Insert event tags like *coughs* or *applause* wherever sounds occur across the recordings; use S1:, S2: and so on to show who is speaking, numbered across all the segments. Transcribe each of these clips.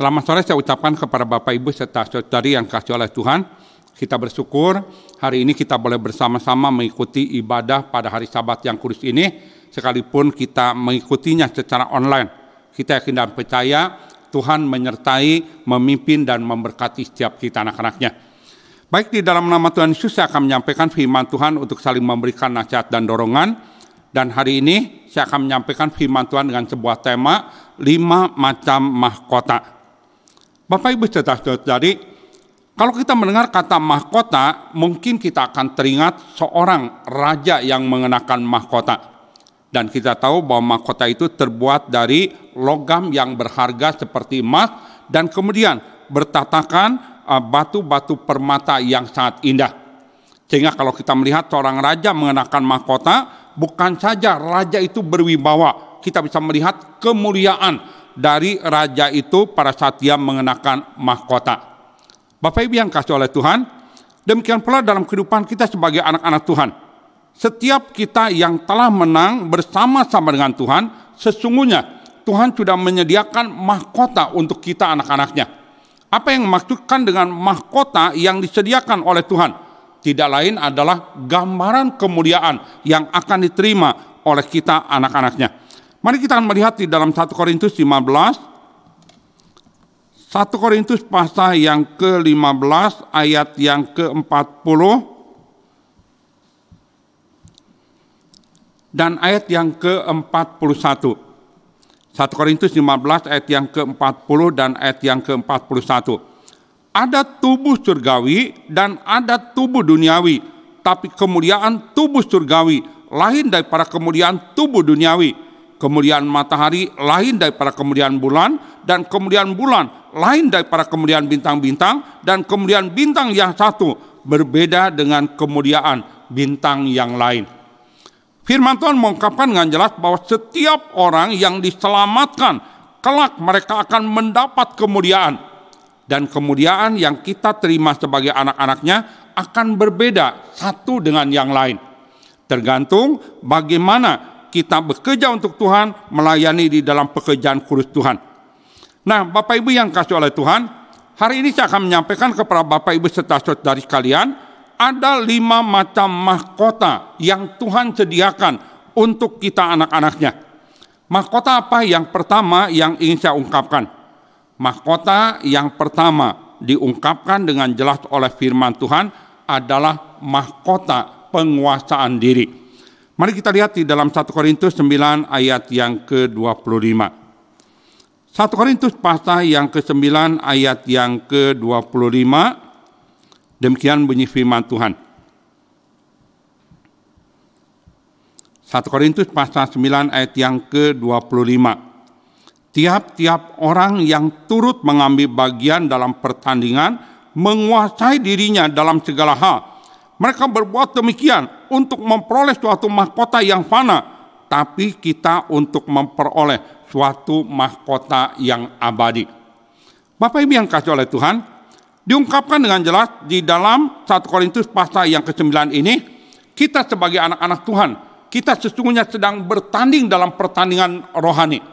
S1: Selamat sore saya ucapkan kepada Bapak Ibu serta saudari yang kasih oleh Tuhan. Kita bersyukur hari ini kita boleh bersama-sama mengikuti ibadah pada hari sabat yang kudus ini. Sekalipun kita mengikutinya secara online. Kita yakin dan percaya Tuhan menyertai, memimpin dan memberkati setiap kita anak-anaknya. Baik di dalam nama Tuhan Yesus saya akan menyampaikan firman Tuhan untuk saling memberikan nasihat dan dorongan. Dan hari ini saya akan menyampaikan firman Tuhan dengan sebuah tema, lima macam mahkota. Bapak Ibu saudara-saudari, kalau kita mendengar kata mahkota, mungkin kita akan teringat seorang raja yang mengenakan mahkota. Dan kita tahu bahwa mahkota itu terbuat dari logam yang berharga seperti emas dan kemudian bertatakan eh, batu-batu permata yang sangat indah. Sehingga kalau kita melihat seorang raja mengenakan mahkota, bukan saja raja itu berwibawa, kita bisa melihat kemuliaan dari raja itu para satya mengenakan mahkota. Bapak Ibu yang kasih oleh Tuhan, demikian pula dalam kehidupan kita sebagai anak-anak Tuhan. Setiap kita yang telah menang bersama-sama dengan Tuhan, sesungguhnya Tuhan sudah menyediakan mahkota untuk kita anak-anaknya. Apa yang dimaksudkan dengan mahkota yang disediakan oleh Tuhan? Tidak lain adalah gambaran kemuliaan yang akan diterima oleh kita anak-anaknya. Mari kita akan melihat di dalam 1 Korintus 15 1 Korintus pasal yang ke-15 ayat yang ke-40 dan ayat yang ke-41. 1 Korintus 15 ayat yang ke-40 dan ayat yang ke-41. Ada tubuh surgawi dan ada tubuh duniawi, tapi kemuliaan tubuh surgawi lain daripada kemuliaan tubuh duniawi kemuliaan matahari lain daripada kemuliaan bulan, dan kemuliaan bulan lain daripada kemuliaan bintang-bintang, dan kemuliaan bintang yang satu berbeda dengan kemuliaan bintang yang lain. Firman Tuhan mengungkapkan dengan jelas bahwa setiap orang yang diselamatkan, kelak mereka akan mendapat kemuliaan. Dan kemuliaan yang kita terima sebagai anak-anaknya akan berbeda satu dengan yang lain. Tergantung bagaimana kita bekerja untuk Tuhan, melayani di dalam pekerjaan kudus Tuhan. Nah, Bapak Ibu yang kasih oleh Tuhan, hari ini saya akan menyampaikan kepada Bapak Ibu serta saudari sekalian, ada lima macam mahkota yang Tuhan sediakan untuk kita anak-anaknya. Mahkota apa yang pertama yang ingin saya ungkapkan? Mahkota yang pertama diungkapkan dengan jelas oleh firman Tuhan adalah mahkota penguasaan diri Mari kita lihat di dalam 1 Korintus 9 ayat yang ke-25. 1 Korintus pasal yang ke-9 ayat yang ke-25 demikian bunyi firman Tuhan. 1 Korintus pasal 9 ayat yang ke-25. Tiap-tiap orang yang turut mengambil bagian dalam pertandingan menguasai dirinya dalam segala hal mereka berbuat demikian untuk memperoleh suatu mahkota yang fana, tapi kita untuk memperoleh suatu mahkota yang abadi. Bapak Ibu yang kasih oleh Tuhan, diungkapkan dengan jelas di dalam 1 Korintus pasal yang ke-9 ini, kita sebagai anak-anak Tuhan, kita sesungguhnya sedang bertanding dalam pertandingan rohani.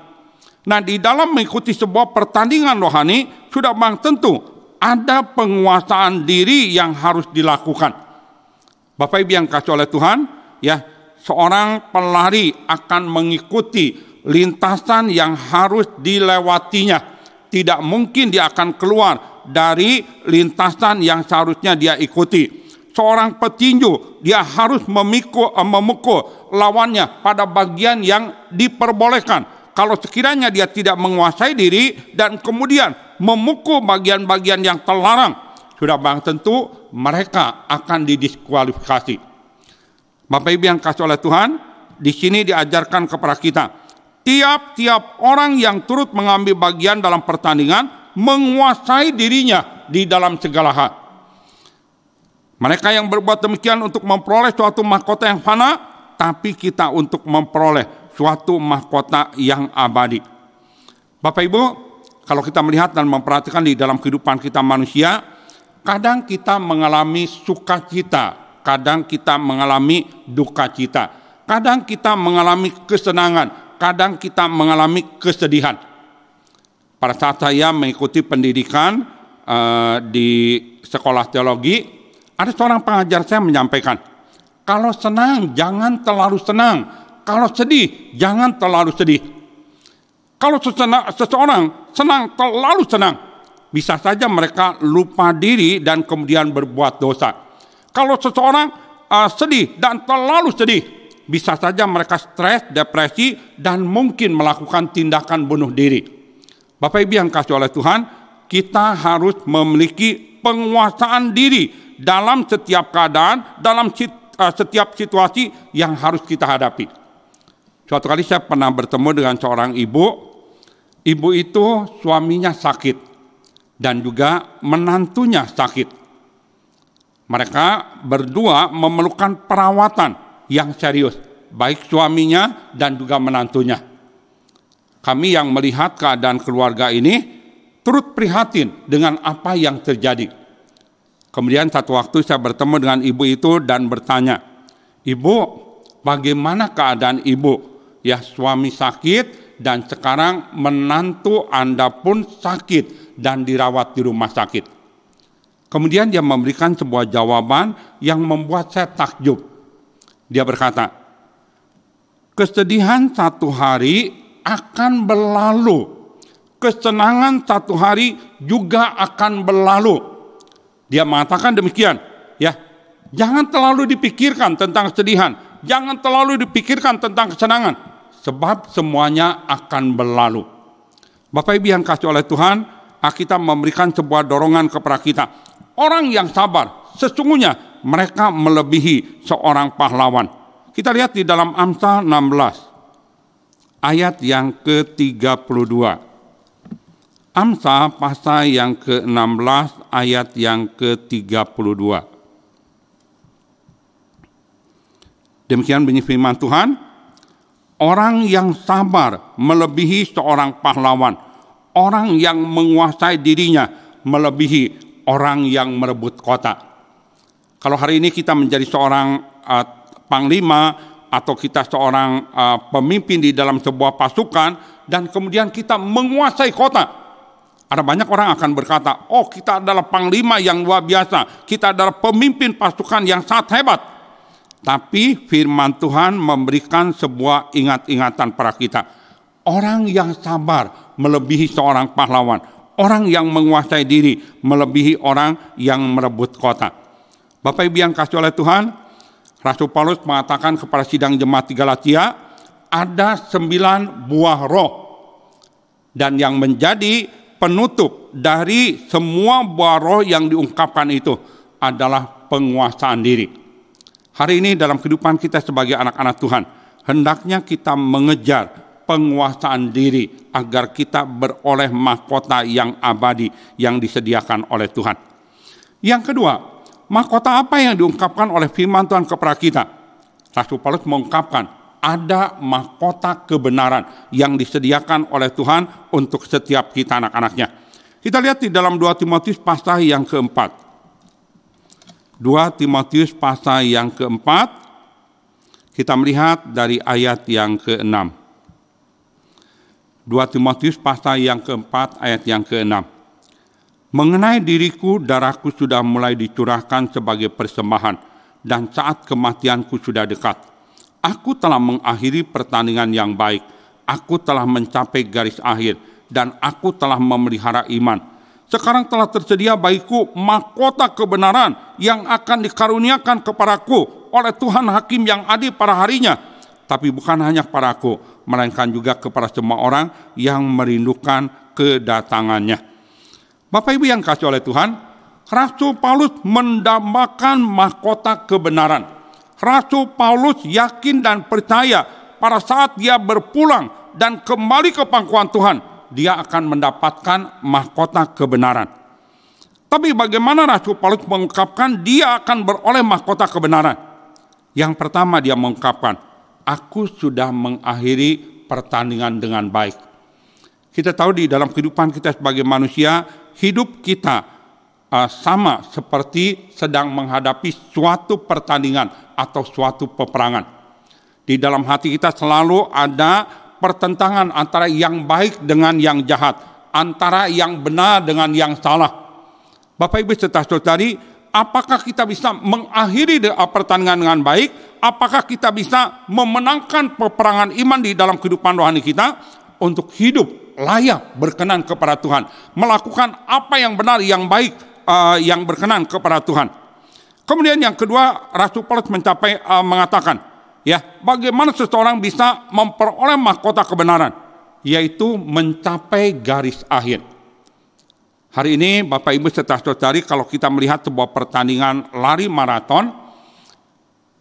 S1: Nah, di dalam mengikuti sebuah pertandingan rohani, sudah bang tentu ada penguasaan diri yang harus dilakukan. Bapak Ibu yang kasih oleh Tuhan, ya seorang pelari akan mengikuti lintasan yang harus dilewatinya. Tidak mungkin dia akan keluar dari lintasan yang seharusnya dia ikuti. Seorang petinju, dia harus memikul, eh, memukul lawannya pada bagian yang diperbolehkan. Kalau sekiranya dia tidak menguasai diri dan kemudian memukul bagian-bagian yang terlarang, sudah bang tentu mereka akan didiskualifikasi. Bapak Ibu yang kasih oleh Tuhan, di sini diajarkan kepada kita, tiap-tiap orang yang turut mengambil bagian dalam pertandingan menguasai dirinya di dalam segala hal. Mereka yang berbuat demikian untuk memperoleh suatu mahkota yang fana, tapi kita untuk memperoleh suatu mahkota yang abadi. Bapak Ibu, kalau kita melihat dan memperhatikan di dalam kehidupan kita manusia, Kadang kita mengalami sukacita, kadang kita mengalami duka cita, kadang kita mengalami kesenangan, kadang kita mengalami kesedihan. Pada saat saya mengikuti pendidikan uh, di sekolah teologi, ada seorang pengajar saya menyampaikan, kalau senang jangan terlalu senang, kalau sedih jangan terlalu sedih. Kalau seseorang senang terlalu senang, bisa saja mereka lupa diri dan kemudian berbuat dosa. Kalau seseorang uh, sedih dan terlalu sedih, bisa saja mereka stres, depresi, dan mungkin melakukan tindakan bunuh diri. Bapak Ibu yang kasih oleh Tuhan, kita harus memiliki penguasaan diri dalam setiap keadaan, dalam uh, setiap situasi yang harus kita hadapi. Suatu kali saya pernah bertemu dengan seorang ibu, ibu itu suaminya sakit dan juga menantunya sakit. Mereka berdua memerlukan perawatan yang serius, baik suaminya dan juga menantunya. Kami yang melihat keadaan keluarga ini turut prihatin dengan apa yang terjadi. Kemudian satu waktu saya bertemu dengan ibu itu dan bertanya, "Ibu, bagaimana keadaan ibu?" Ya, suami sakit dan sekarang menantu Anda pun sakit dan dirawat di rumah sakit. Kemudian dia memberikan sebuah jawaban yang membuat saya takjub. Dia berkata, kesedihan satu hari akan berlalu. Kesenangan satu hari juga akan berlalu. Dia mengatakan demikian, ya. Jangan terlalu dipikirkan tentang kesedihan, jangan terlalu dipikirkan tentang kesenangan, sebab semuanya akan berlalu. Bapak Ibu yang kasih oleh Tuhan, Ah, kita memberikan sebuah dorongan kepada kita. Orang yang sabar, sesungguhnya mereka melebihi seorang pahlawan. Kita lihat di dalam Amsal 16 ayat yang ke-32. Amsal pasal yang ke-16 ayat yang ke-32. Demikian bunyi firman Tuhan, orang yang sabar melebihi seorang pahlawan orang yang menguasai dirinya melebihi orang yang merebut kota. Kalau hari ini kita menjadi seorang uh, panglima atau kita seorang uh, pemimpin di dalam sebuah pasukan dan kemudian kita menguasai kota. Ada banyak orang akan berkata, "Oh, kita adalah panglima yang luar biasa. Kita adalah pemimpin pasukan yang sangat hebat." Tapi firman Tuhan memberikan sebuah ingat-ingatan para kita Orang yang sabar melebihi seorang pahlawan. Orang yang menguasai diri melebihi orang yang merebut kota. Bapak Ibu yang kasih oleh Tuhan, Rasul Paulus mengatakan kepada sidang jemaat di Galatia, ada sembilan buah roh. Dan yang menjadi penutup dari semua buah roh yang diungkapkan itu adalah penguasaan diri. Hari ini dalam kehidupan kita sebagai anak-anak Tuhan, hendaknya kita mengejar penguasaan diri agar kita beroleh mahkota yang abadi yang disediakan oleh Tuhan. Yang kedua, mahkota apa yang diungkapkan oleh firman Tuhan kepada kita? Rasul Paulus mengungkapkan ada mahkota kebenaran yang disediakan oleh Tuhan untuk setiap kita anak-anaknya. Kita lihat di dalam 2 Timotius pasal yang keempat. 2 Timotius pasal yang keempat, kita melihat dari ayat yang keenam. 2 Timotius pasal yang keempat ayat yang keenam. Mengenai diriku, darahku sudah mulai dicurahkan sebagai persembahan, dan saat kematianku sudah dekat. Aku telah mengakhiri pertandingan yang baik, aku telah mencapai garis akhir, dan aku telah memelihara iman. Sekarang telah tersedia bagiku mahkota kebenaran yang akan dikaruniakan kepadaku oleh Tuhan Hakim yang adil pada harinya. Tapi bukan hanya kepadaku, melainkan juga kepada semua orang yang merindukan kedatangannya. Bapak Ibu yang kasih oleh Tuhan, Rasul Paulus mendambakan mahkota kebenaran. Rasul Paulus yakin dan percaya pada saat dia berpulang dan kembali ke pangkuan Tuhan, dia akan mendapatkan mahkota kebenaran. Tapi bagaimana Rasul Paulus mengungkapkan dia akan beroleh mahkota kebenaran? Yang pertama dia mengungkapkan, aku sudah mengakhiri pertandingan dengan baik. Kita tahu di dalam kehidupan kita sebagai manusia, hidup kita uh, sama seperti sedang menghadapi suatu pertandingan atau suatu peperangan. Di dalam hati kita selalu ada pertentangan antara yang baik dengan yang jahat, antara yang benar dengan yang salah. Bapak Ibu serta saudari, apakah kita bisa mengakhiri ah, pertandingan dengan baik, apakah kita bisa memenangkan peperangan iman di dalam kehidupan rohani kita untuk hidup layak berkenan kepada Tuhan, melakukan apa yang benar, yang baik, uh, yang berkenan kepada Tuhan. Kemudian yang kedua, Rasul Paulus mencapai uh, mengatakan, ya, bagaimana seseorang bisa memperoleh mahkota kebenaran, yaitu mencapai garis akhir. Hari ini Bapak Ibu serta saudari kalau kita melihat sebuah pertandingan lari maraton,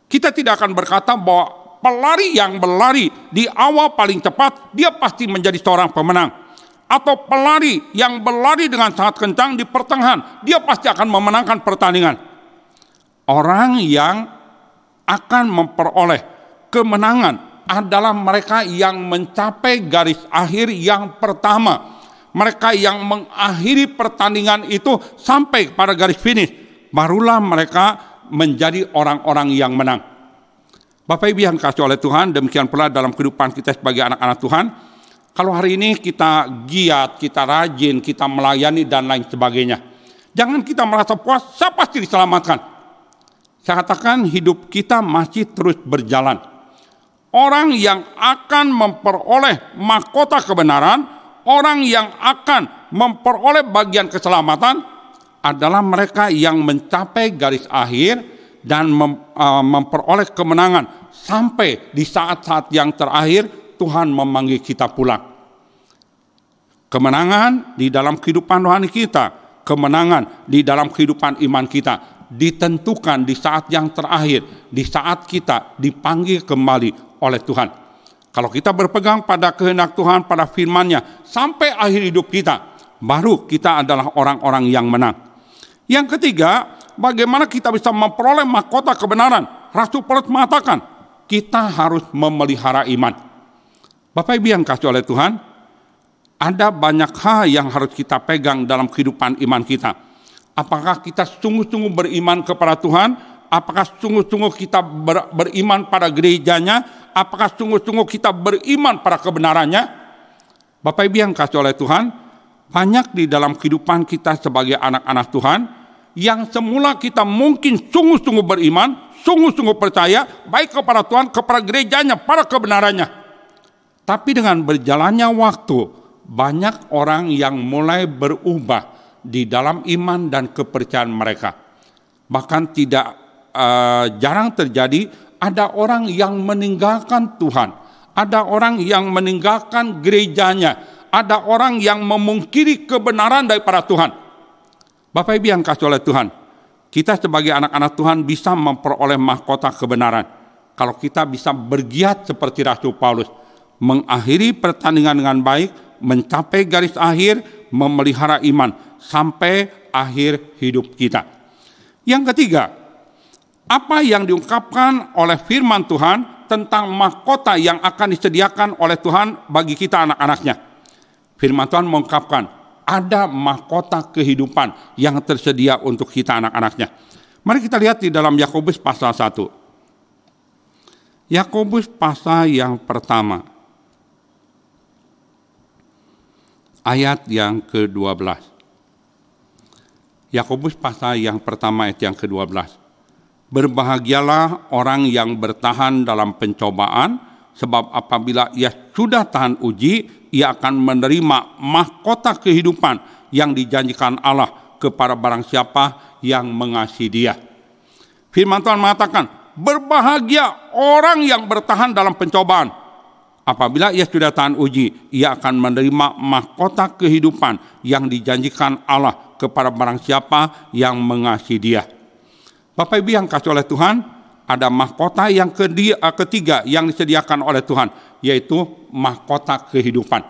S1: kita tidak akan berkata bahwa pelari yang berlari di awal paling cepat dia pasti menjadi seorang pemenang. Atau pelari yang berlari dengan sangat kencang di pertengahan, dia pasti akan memenangkan pertandingan. Orang yang akan memperoleh kemenangan adalah mereka yang mencapai garis akhir yang pertama mereka yang mengakhiri pertandingan itu sampai pada garis finish. Barulah mereka menjadi orang-orang yang menang. Bapak Ibu yang kasih oleh Tuhan, demikian pula dalam kehidupan kita sebagai anak-anak Tuhan. Kalau hari ini kita giat, kita rajin, kita melayani dan lain sebagainya. Jangan kita merasa puas, saya pasti diselamatkan. Saya katakan hidup kita masih terus berjalan. Orang yang akan memperoleh mahkota kebenaran orang yang akan memperoleh bagian keselamatan adalah mereka yang mencapai garis akhir dan mem, uh, memperoleh kemenangan sampai di saat-saat yang terakhir Tuhan memanggil kita pulang. Kemenangan di dalam kehidupan rohani kita, kemenangan di dalam kehidupan iman kita ditentukan di saat yang terakhir, di saat kita dipanggil kembali oleh Tuhan kalau kita berpegang pada kehendak Tuhan, pada firman-Nya sampai akhir hidup kita, baru kita adalah orang-orang yang menang. Yang ketiga, bagaimana kita bisa memperoleh mahkota kebenaran? Rasul Paulus mengatakan, kita harus memelihara iman. Bapak Ibu yang kasih oleh Tuhan, ada banyak hal yang harus kita pegang dalam kehidupan iman kita. Apakah kita sungguh-sungguh beriman kepada Tuhan? Apakah sungguh-sungguh kita ber, beriman pada gerejanya? apakah sungguh-sungguh kita beriman pada kebenarannya? Bapak Ibu yang kasih oleh Tuhan, banyak di dalam kehidupan kita sebagai anak-anak Tuhan, yang semula kita mungkin sungguh-sungguh beriman, sungguh-sungguh percaya, baik kepada Tuhan, kepada gerejanya, pada kebenarannya. Tapi dengan berjalannya waktu, banyak orang yang mulai berubah di dalam iman dan kepercayaan mereka. Bahkan tidak uh, jarang terjadi ada orang yang meninggalkan Tuhan, ada orang yang meninggalkan gerejanya, ada orang yang memungkiri kebenaran daripada Tuhan. Bapak Ibu yang kasih oleh Tuhan, kita sebagai anak-anak Tuhan bisa memperoleh mahkota kebenaran. Kalau kita bisa bergiat seperti Rasul Paulus, mengakhiri pertandingan dengan baik, mencapai garis akhir, memelihara iman sampai akhir hidup kita. Yang ketiga, apa yang diungkapkan oleh firman Tuhan tentang mahkota yang akan disediakan oleh Tuhan bagi kita anak-anaknya. Firman Tuhan mengungkapkan, ada mahkota kehidupan yang tersedia untuk kita anak-anaknya. Mari kita lihat di dalam Yakobus pasal 1. Yakobus pasal yang pertama. Ayat yang ke-12. Yakobus pasal yang pertama ayat yang ke-12. Berbahagialah orang yang bertahan dalam pencobaan, sebab apabila ia sudah tahan uji, ia akan menerima mahkota kehidupan yang dijanjikan Allah kepada barang siapa yang mengasihi dia. Firman Tuhan mengatakan, berbahagia orang yang bertahan dalam pencobaan. Apabila ia sudah tahan uji, ia akan menerima mahkota kehidupan yang dijanjikan Allah kepada barang siapa yang mengasihi dia. Bapak Ibu yang kasih oleh Tuhan, ada mahkota yang eh, ketiga yang disediakan oleh Tuhan, yaitu mahkota kehidupan.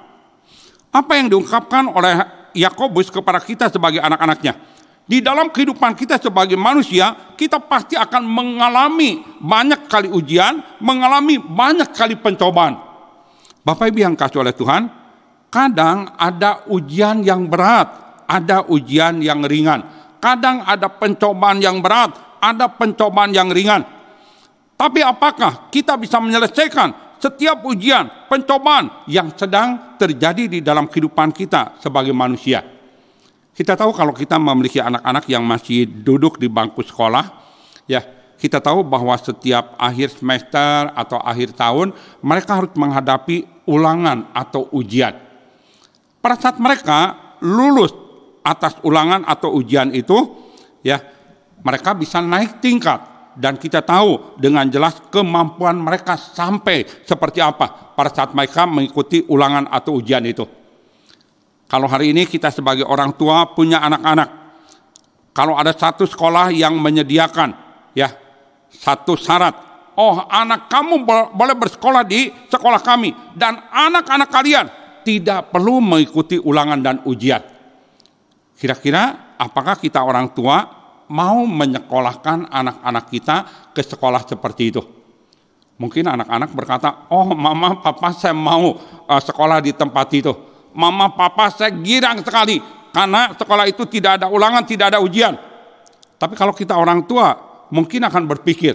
S1: Apa yang diungkapkan oleh Yakobus kepada kita sebagai anak-anaknya? Di dalam kehidupan kita sebagai manusia, kita pasti akan mengalami banyak kali ujian, mengalami banyak kali pencobaan. Bapak Ibu yang kasih oleh Tuhan, kadang ada ujian yang berat, ada ujian yang ringan. Kadang ada pencobaan yang berat, ada pencobaan yang ringan. Tapi apakah kita bisa menyelesaikan setiap ujian, pencobaan yang sedang terjadi di dalam kehidupan kita sebagai manusia? Kita tahu kalau kita memiliki anak-anak yang masih duduk di bangku sekolah, ya kita tahu bahwa setiap akhir semester atau akhir tahun mereka harus menghadapi ulangan atau ujian. Pada saat mereka lulus atas ulangan atau ujian itu, ya mereka bisa naik tingkat dan kita tahu dengan jelas kemampuan mereka sampai seperti apa pada saat mereka mengikuti ulangan atau ujian itu. Kalau hari ini kita sebagai orang tua punya anak-anak, kalau ada satu sekolah yang menyediakan ya satu syarat, oh anak kamu boleh bersekolah di sekolah kami dan anak-anak kalian tidak perlu mengikuti ulangan dan ujian. Kira-kira apakah kita orang tua mau menyekolahkan anak-anak kita ke sekolah seperti itu. Mungkin anak-anak berkata, oh mama papa saya mau uh, sekolah di tempat itu. Mama papa saya girang sekali karena sekolah itu tidak ada ulangan, tidak ada ujian. Tapi kalau kita orang tua mungkin akan berpikir,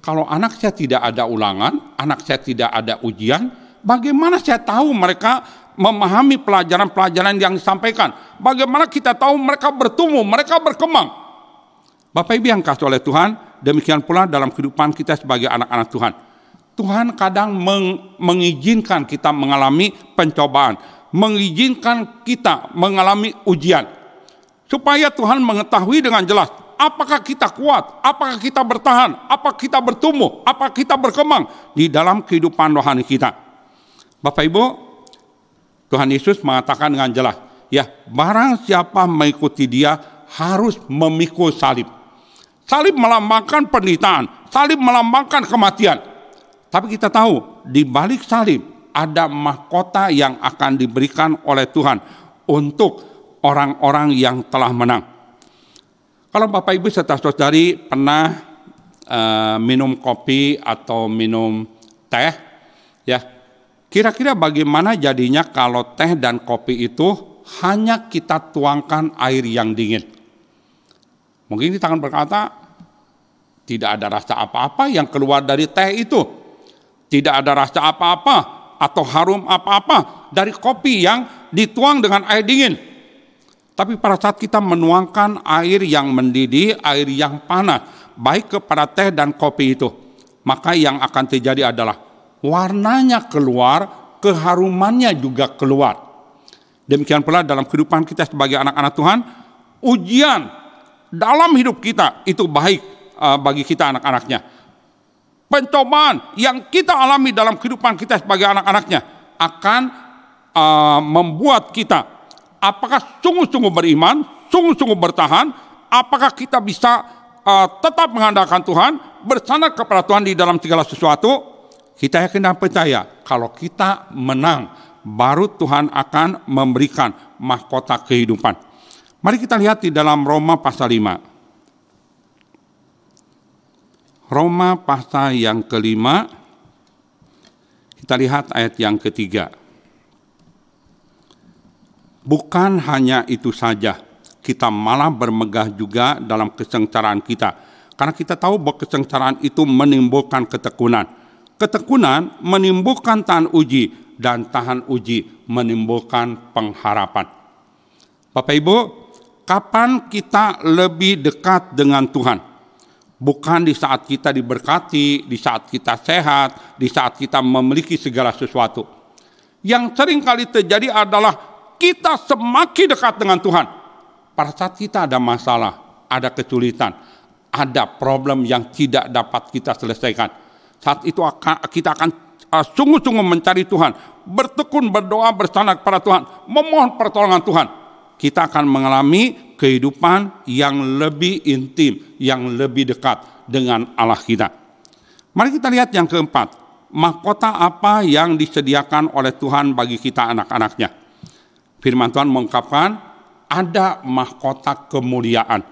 S1: kalau anak saya tidak ada ulangan, anak saya tidak ada ujian, bagaimana saya tahu mereka memahami pelajaran-pelajaran yang disampaikan? Bagaimana kita tahu mereka bertumbuh, mereka berkembang? Bapak Ibu yang kasih oleh Tuhan, demikian pula dalam kehidupan kita sebagai anak-anak Tuhan. Tuhan kadang meng mengizinkan kita mengalami pencobaan, mengizinkan kita mengalami ujian. Supaya Tuhan mengetahui dengan jelas apakah kita kuat, apakah kita bertahan, apakah kita bertumbuh, apakah kita berkembang di dalam kehidupan rohani kita. Bapak Ibu, Tuhan Yesus mengatakan dengan jelas, ya barang siapa mengikuti dia harus memikul salib. Salib melambangkan penderitaan, salib melambangkan kematian. Tapi kita tahu di balik salib ada mahkota yang akan diberikan oleh Tuhan untuk orang-orang yang telah menang. Kalau Bapak Ibu serta saudari pernah uh, minum kopi atau minum teh, ya Kira-kira bagaimana jadinya kalau teh dan kopi itu hanya kita tuangkan air yang dingin? Mungkin di tangan berkata, tidak ada rasa apa-apa yang keluar dari teh itu. Tidak ada rasa apa-apa atau harum apa-apa dari kopi yang dituang dengan air dingin. Tapi pada saat kita menuangkan air yang mendidih, air yang panas, baik kepada teh dan kopi itu, maka yang akan terjadi adalah warnanya keluar, keharumannya juga keluar. Demikian pula dalam kehidupan kita sebagai anak-anak Tuhan, ujian dalam hidup kita itu baik uh, bagi kita anak-anaknya. Pencobaan yang kita alami dalam kehidupan kita sebagai anak-anaknya akan uh, membuat kita apakah sungguh-sungguh beriman, sungguh-sungguh bertahan, apakah kita bisa uh, tetap mengandalkan Tuhan, bersandar kepada Tuhan di dalam segala sesuatu. Kita yakin dan percaya kalau kita menang, baru Tuhan akan memberikan mahkota kehidupan. Mari kita lihat di dalam Roma pasal 5. Roma pasal yang kelima, kita lihat ayat yang ketiga. Bukan hanya itu saja, kita malah bermegah juga dalam kesengsaraan kita. Karena kita tahu bahwa kesengsaraan itu menimbulkan ketekunan. Ketekunan menimbulkan tahan uji, dan tahan uji menimbulkan pengharapan. Bapak Ibu, kapan kita lebih dekat dengan Tuhan. Bukan di saat kita diberkati, di saat kita sehat, di saat kita memiliki segala sesuatu. Yang sering kali terjadi adalah kita semakin dekat dengan Tuhan. Pada saat kita ada masalah, ada kesulitan, ada problem yang tidak dapat kita selesaikan. Saat itu akan, kita akan uh, sungguh-sungguh mencari Tuhan, bertekun, berdoa, bersandar kepada Tuhan, memohon pertolongan Tuhan kita akan mengalami kehidupan yang lebih intim, yang lebih dekat dengan Allah kita. Mari kita lihat yang keempat, mahkota apa yang disediakan oleh Tuhan bagi kita anak-anaknya. Firman Tuhan mengungkapkan, ada mahkota kemuliaan.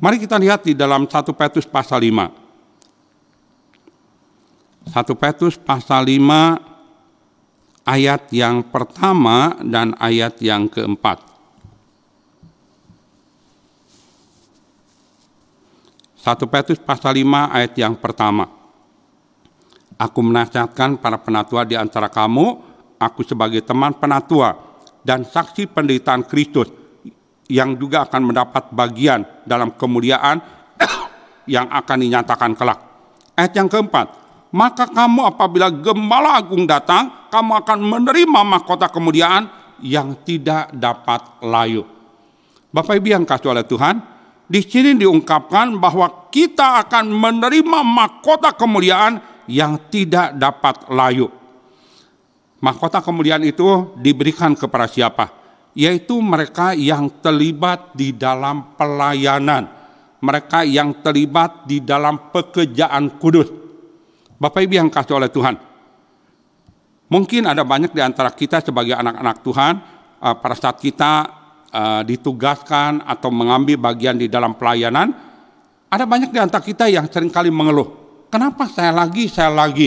S1: Mari kita lihat di dalam 1 Petrus pasal 5. 1 Petrus pasal 5 ayat yang pertama dan ayat yang keempat. 1 Petrus pasal 5 ayat yang pertama. Aku menasihatkan para penatua di antara kamu, aku sebagai teman penatua dan saksi penderitaan Kristus yang juga akan mendapat bagian dalam kemuliaan *coughs* yang akan dinyatakan kelak. Ayat yang keempat, maka kamu apabila gembala agung datang, kamu akan menerima mahkota kemuliaan yang tidak dapat layu. Bapak Ibu yang kasih oleh Tuhan, di sini diungkapkan bahwa kita akan menerima mahkota kemuliaan yang tidak dapat layu. Mahkota kemuliaan itu diberikan kepada siapa? Yaitu mereka yang terlibat di dalam pelayanan, mereka yang terlibat di dalam pekerjaan kudus. Bapak Ibu yang kasih oleh Tuhan, mungkin ada banyak di antara kita sebagai anak-anak Tuhan, eh, pada saat kita Eh, ditugaskan atau mengambil bagian di dalam pelayanan, ada banyak di antara kita yang seringkali mengeluh. Kenapa saya lagi, saya lagi?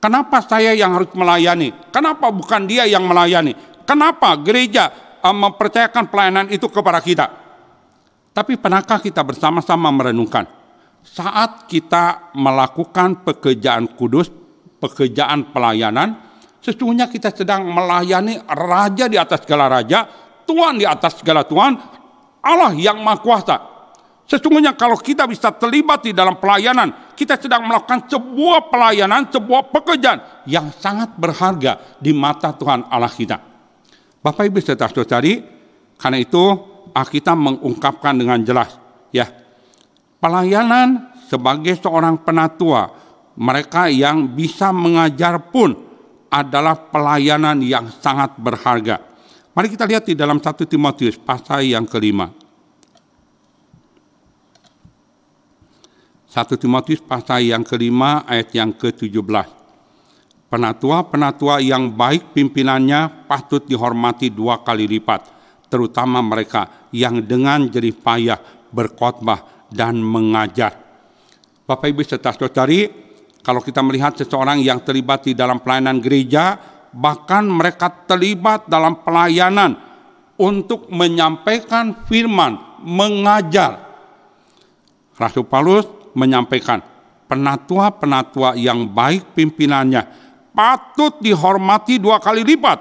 S1: Kenapa saya yang harus melayani? Kenapa bukan dia yang melayani? Kenapa gereja eh, mempercayakan pelayanan itu kepada kita? Tapi pernahkah kita bersama-sama merenungkan saat kita melakukan pekerjaan kudus, pekerjaan pelayanan, sesungguhnya kita sedang melayani raja di atas segala raja Tuhan di atas segala Tuhan, Allah yang Maha Kuasa. Sesungguhnya kalau kita bisa terlibat di dalam pelayanan, kita sedang melakukan sebuah pelayanan, sebuah pekerjaan yang sangat berharga di mata Tuhan Allah kita. Bapak Ibu serta saudari, karena itu kita mengungkapkan dengan jelas, ya, pelayanan sebagai seorang penatua, mereka yang bisa mengajar pun adalah pelayanan yang sangat berharga. Mari kita lihat di dalam satu Timotius pasal yang kelima. satu Timotius pasal yang kelima ayat yang ke-17. Penatua-penatua yang baik pimpinannya patut dihormati dua kali lipat, terutama mereka yang dengan jerih payah berkhotbah dan mengajar. Bapak Ibu setelah saudari, kalau kita melihat seseorang yang terlibat di dalam pelayanan gereja, bahkan mereka terlibat dalam pelayanan untuk menyampaikan firman, mengajar. Rasul Paulus menyampaikan, penatua-penatua yang baik pimpinannya patut dihormati dua kali lipat,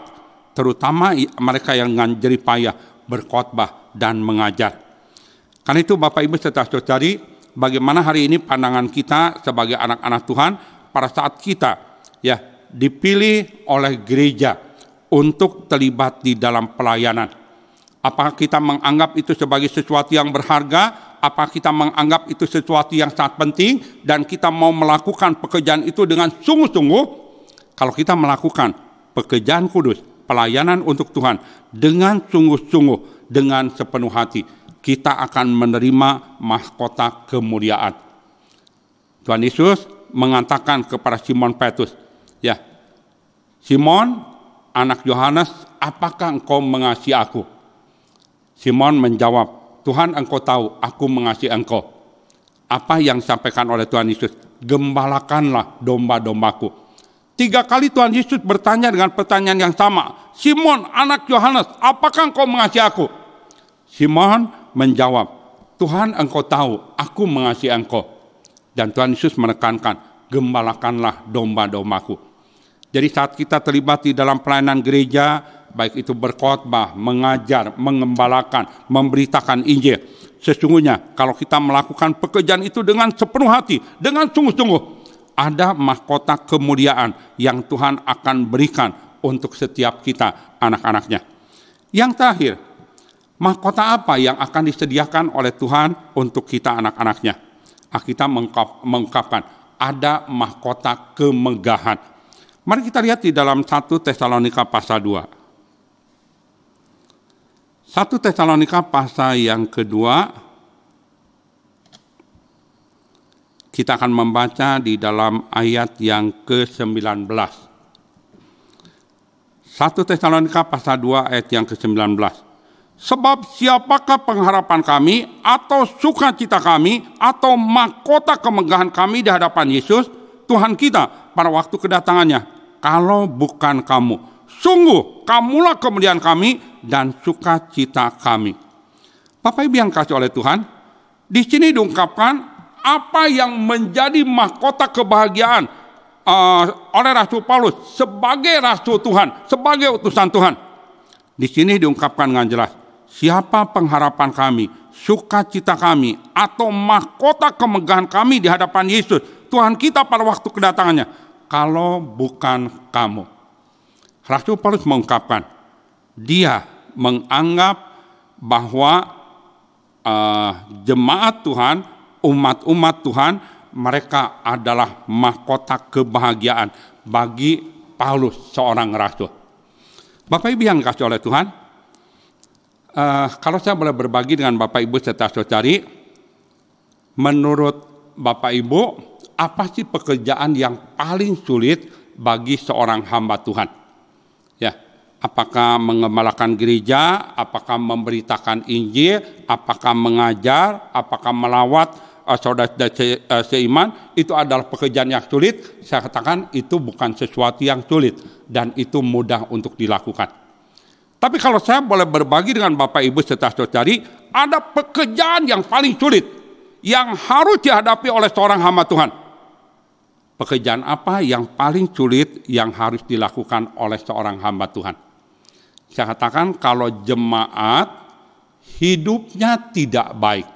S1: terutama mereka yang dengan payah berkhotbah dan mengajar. Karena itu Bapak Ibu saudara-saudari, bagaimana hari ini pandangan kita sebagai anak-anak Tuhan pada saat kita ya dipilih oleh gereja untuk terlibat di dalam pelayanan. Apakah kita menganggap itu sebagai sesuatu yang berharga? Apa kita menganggap itu sesuatu yang sangat penting dan kita mau melakukan pekerjaan itu dengan sungguh-sungguh? Kalau kita melakukan pekerjaan kudus, pelayanan untuk Tuhan dengan sungguh-sungguh, dengan sepenuh hati, kita akan menerima mahkota kemuliaan. Tuhan Yesus mengatakan kepada Simon Petrus, Simon, anak Yohanes, apakah engkau mengasihi aku? Simon menjawab, Tuhan engkau tahu aku mengasihi engkau. Apa yang sampaikan oleh Tuhan Yesus? Gembalakanlah domba-dombaku. Tiga kali Tuhan Yesus bertanya dengan pertanyaan yang sama. Simon, anak Yohanes, apakah engkau mengasihi aku? Simon menjawab, Tuhan engkau tahu aku mengasihi engkau. Dan Tuhan Yesus menekankan, gembalakanlah domba-dombaku. Jadi saat kita terlibat di dalam pelayanan gereja, baik itu berkhotbah, mengajar, mengembalakan, memberitakan Injil, sesungguhnya kalau kita melakukan pekerjaan itu dengan sepenuh hati, dengan sungguh-sungguh, ada mahkota kemuliaan yang Tuhan akan berikan untuk setiap kita anak-anaknya. Yang terakhir, mahkota apa yang akan disediakan oleh Tuhan untuk kita anak-anaknya? Ah, kita mengungkapkan, ada mahkota kemegahan, Mari kita lihat di dalam 1 Tesalonika pasal 2. 1 Tesalonika pasal yang kedua, kita akan membaca di dalam ayat yang ke-19. 1 Tesalonika pasal 2 ayat yang ke-19. Sebab siapakah pengharapan kami atau sukacita kami atau mahkota kemegahan kami di hadapan Yesus Tuhan kita pada waktu kedatangannya kalau bukan kamu. Sungguh, kamulah kemuliaan kami dan sukacita kami. Bapak Ibu yang kasih oleh Tuhan, di sini diungkapkan apa yang menjadi mahkota kebahagiaan uh, oleh Rasul Paulus sebagai Rasul Tuhan, sebagai utusan Tuhan. Di sini diungkapkan dengan jelas, siapa pengharapan kami, sukacita kami, atau mahkota kemegahan kami di hadapan Yesus, Tuhan kita pada waktu kedatangannya kalau bukan kamu. Rasul Paulus mengungkapkan, dia menganggap bahwa uh, jemaat Tuhan, umat-umat Tuhan, mereka adalah mahkota kebahagiaan bagi Paulus seorang rasul. Bapak Ibu yang kasih oleh Tuhan, uh, kalau saya boleh berbagi dengan Bapak Ibu serta saudari, menurut Bapak Ibu, apa sih pekerjaan yang paling sulit bagi seorang hamba Tuhan? Ya, apakah mengembalakan gereja, apakah memberitakan Injil, apakah mengajar, apakah melawat uh, saudara uh, seiman, itu adalah pekerjaan yang sulit. Saya katakan itu bukan sesuatu yang sulit dan itu mudah untuk dilakukan. Tapi kalau saya boleh berbagi dengan Bapak Ibu serta saudari, ada pekerjaan yang paling sulit yang harus dihadapi oleh seorang hamba Tuhan pekerjaan apa yang paling sulit yang harus dilakukan oleh seorang hamba Tuhan. Saya katakan kalau jemaat hidupnya tidak baik.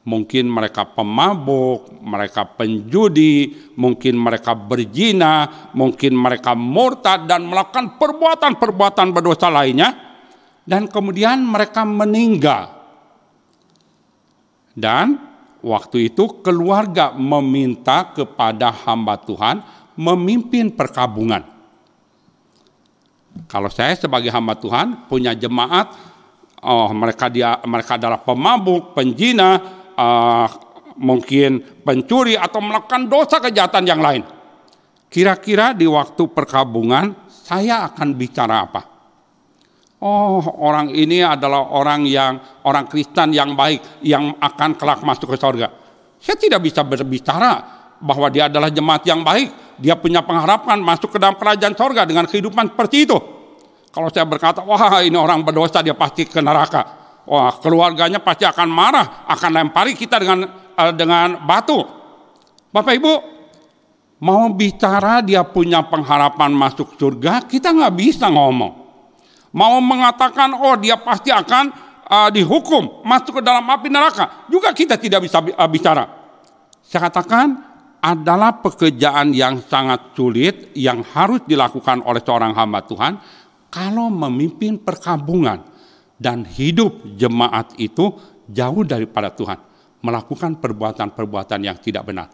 S1: Mungkin mereka pemabuk, mereka penjudi, mungkin mereka berzina, mungkin mereka murtad dan melakukan perbuatan-perbuatan berdosa lainnya. Dan kemudian mereka meninggal. Dan Waktu itu keluarga meminta kepada hamba Tuhan memimpin perkabungan. Kalau saya sebagai hamba Tuhan punya jemaat, oh mereka dia mereka adalah pemabuk, penjina, uh, mungkin pencuri atau melakukan dosa kejahatan yang lain. Kira-kira di waktu perkabungan saya akan bicara apa? Oh, orang ini adalah orang yang orang Kristen yang baik yang akan kelak masuk ke surga. Saya tidak bisa berbicara bahwa dia adalah jemaat yang baik, dia punya pengharapan masuk ke dalam kerajaan surga dengan kehidupan seperti itu. Kalau saya berkata, wah ini orang berdosa dia pasti ke neraka. Wah keluarganya pasti akan marah, akan lempari kita dengan uh, dengan batu. Bapak Ibu, mau bicara dia punya pengharapan masuk surga, kita nggak bisa ngomong. Mau mengatakan oh dia pasti akan uh, dihukum masuk ke dalam api neraka juga kita tidak bisa ah, bicara. Saya katakan adalah pekerjaan yang sangat sulit yang harus dilakukan oleh seorang hamba Tuhan kalau memimpin perkampungan dan hidup jemaat itu jauh daripada Tuhan, melakukan perbuatan-perbuatan yang tidak benar.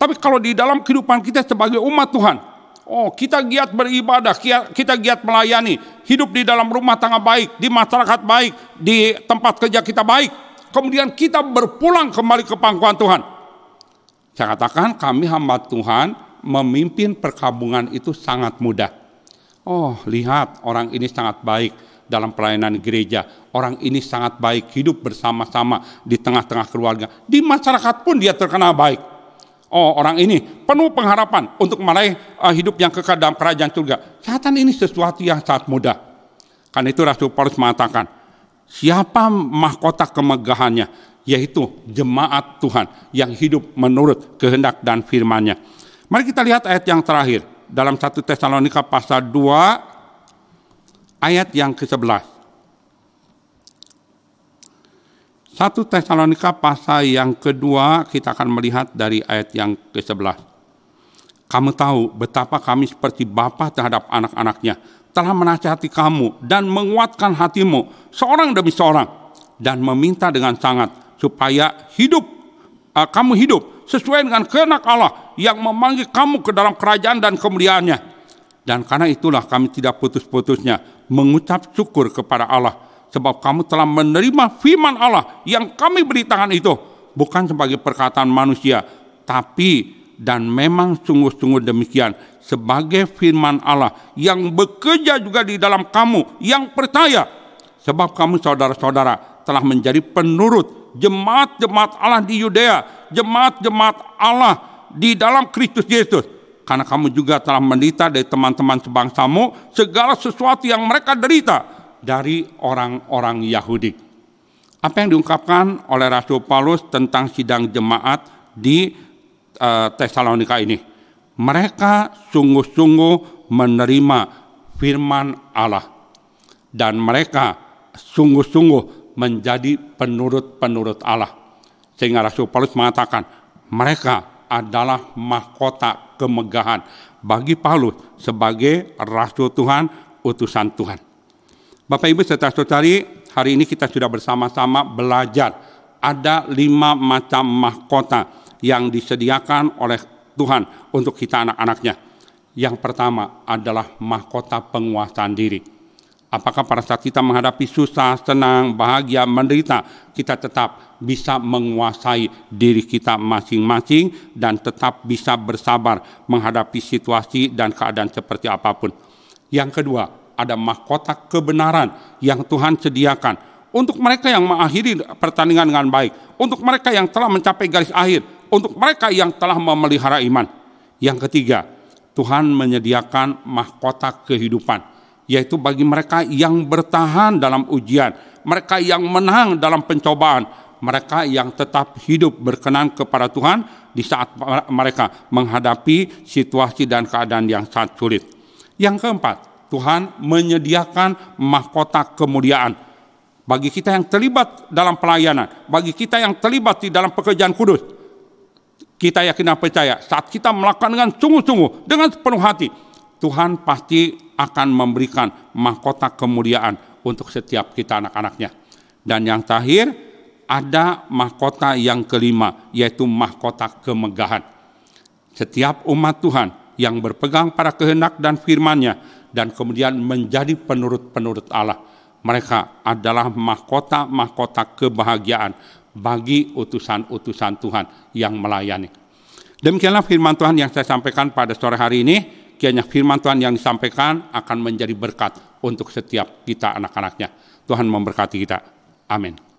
S1: Tapi kalau di dalam kehidupan kita sebagai umat Tuhan, Oh, kita giat beribadah, kita giat melayani, hidup di dalam rumah tangga baik, di masyarakat baik, di tempat kerja kita baik. Kemudian kita berpulang kembali ke pangkuan Tuhan. Saya katakan kami hamba Tuhan memimpin perkabungan itu sangat mudah. Oh, lihat orang ini sangat baik dalam pelayanan gereja. Orang ini sangat baik, hidup bersama-sama di tengah-tengah keluarga. Di masyarakat pun dia terkenal baik. Oh orang ini penuh pengharapan untuk meraih uh, hidup yang kekal dalam kerajaan surga. kesehatan ini sesuatu yang sangat mudah. Karena itu Rasul Paulus mengatakan, siapa mahkota kemegahannya, yaitu jemaat Tuhan yang hidup menurut kehendak dan firmannya. Mari kita lihat ayat yang terakhir dalam 1 Tesalonika pasal 2 ayat yang ke-11. 1 Tesalonika pasal yang kedua kita akan melihat dari ayat yang ke-11. Kamu tahu betapa kami seperti bapa terhadap anak-anaknya, telah menasihati kamu dan menguatkan hatimu seorang demi seorang dan meminta dengan sangat supaya hidup uh, kamu hidup sesuai dengan kehendak Allah yang memanggil kamu ke dalam kerajaan dan kemuliaannya. Dan karena itulah kami tidak putus-putusnya mengucap syukur kepada Allah sebab kamu telah menerima firman Allah yang kami beritakan itu bukan sebagai perkataan manusia tapi dan memang sungguh-sungguh demikian sebagai firman Allah yang bekerja juga di dalam kamu yang percaya sebab kamu saudara-saudara telah menjadi penurut jemaat-jemaat Allah di Yudea jemaat-jemaat Allah di dalam Kristus Yesus karena kamu juga telah menderita dari teman-teman sebangsamu segala sesuatu yang mereka derita dari orang-orang Yahudi. Apa yang diungkapkan oleh Rasul Paulus tentang sidang jemaat di e, Tesalonika ini? Mereka sungguh-sungguh menerima firman Allah dan mereka sungguh-sungguh menjadi penurut-penurut Allah. Sehingga Rasul Paulus mengatakan, mereka adalah mahkota kemegahan bagi Paulus sebagai rasul Tuhan, utusan Tuhan. Bapak Ibu serta saudari hari ini kita sudah bersama-sama belajar ada lima macam mahkota yang disediakan oleh Tuhan untuk kita anak-anaknya. Yang pertama adalah mahkota penguasaan diri. Apakah pada saat kita menghadapi susah, senang, bahagia, menderita, kita tetap bisa menguasai diri kita masing-masing dan tetap bisa bersabar menghadapi situasi dan keadaan seperti apapun. Yang kedua, ada mahkota kebenaran yang Tuhan sediakan untuk mereka yang mengakhiri pertandingan dengan baik, untuk mereka yang telah mencapai garis akhir, untuk mereka yang telah memelihara iman. Yang ketiga, Tuhan menyediakan mahkota kehidupan, yaitu bagi mereka yang bertahan dalam ujian, mereka yang menang dalam pencobaan, mereka yang tetap hidup berkenan kepada Tuhan di saat mereka menghadapi situasi dan keadaan yang sangat sulit. Yang keempat, Tuhan menyediakan mahkota kemuliaan bagi kita yang terlibat dalam pelayanan, bagi kita yang terlibat di dalam pekerjaan kudus. Kita yakin dan percaya saat kita melakukan dengan sungguh-sungguh, dengan sepenuh hati, Tuhan pasti akan memberikan mahkota kemuliaan untuk setiap kita anak-anaknya. Dan yang terakhir, ada mahkota yang kelima, yaitu mahkota kemegahan. Setiap umat Tuhan yang berpegang pada kehendak dan firmannya, dan kemudian menjadi penurut-penurut Allah. Mereka adalah mahkota-mahkota kebahagiaan bagi utusan-utusan Tuhan yang melayani. Demikianlah firman Tuhan yang saya sampaikan pada sore hari ini. Kiranya firman Tuhan yang disampaikan akan menjadi berkat untuk setiap kita anak-anaknya. Tuhan memberkati kita. Amin.